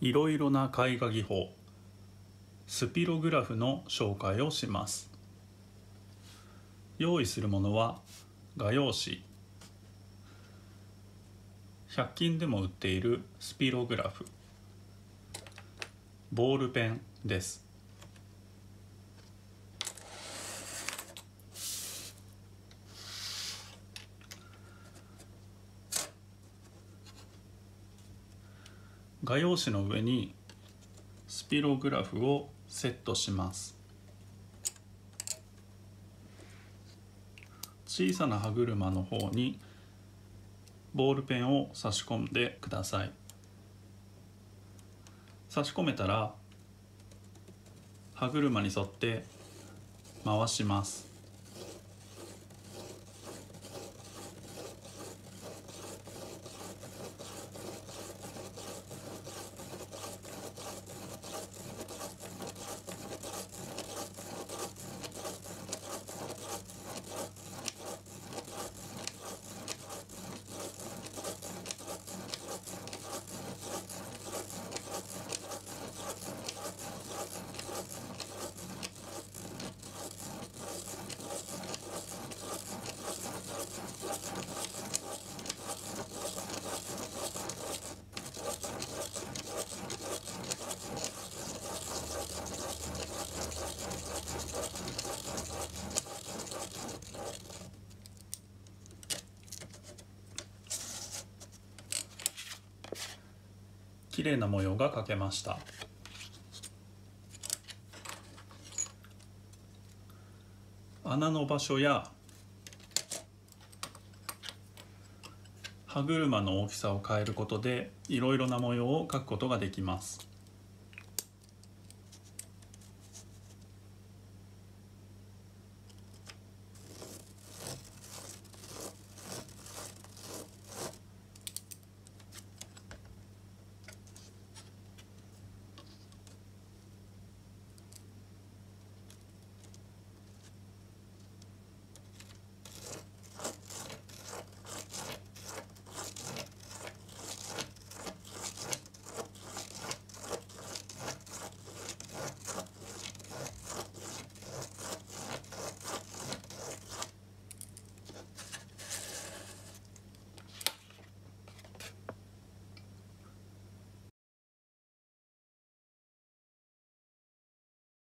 いろいろな絵画技法スピログラフの紹介をします用意するものは画用紙100均でも売っているスピログラフボールペンです画用紙の上にスピログラフをセットします小さな歯車の方にボールペンを差し込んでください差し込めたら歯車に沿って回します綺麗な模様が描けました穴の場所や歯車の大きさを変えることでいろいろな模様を描くことができます。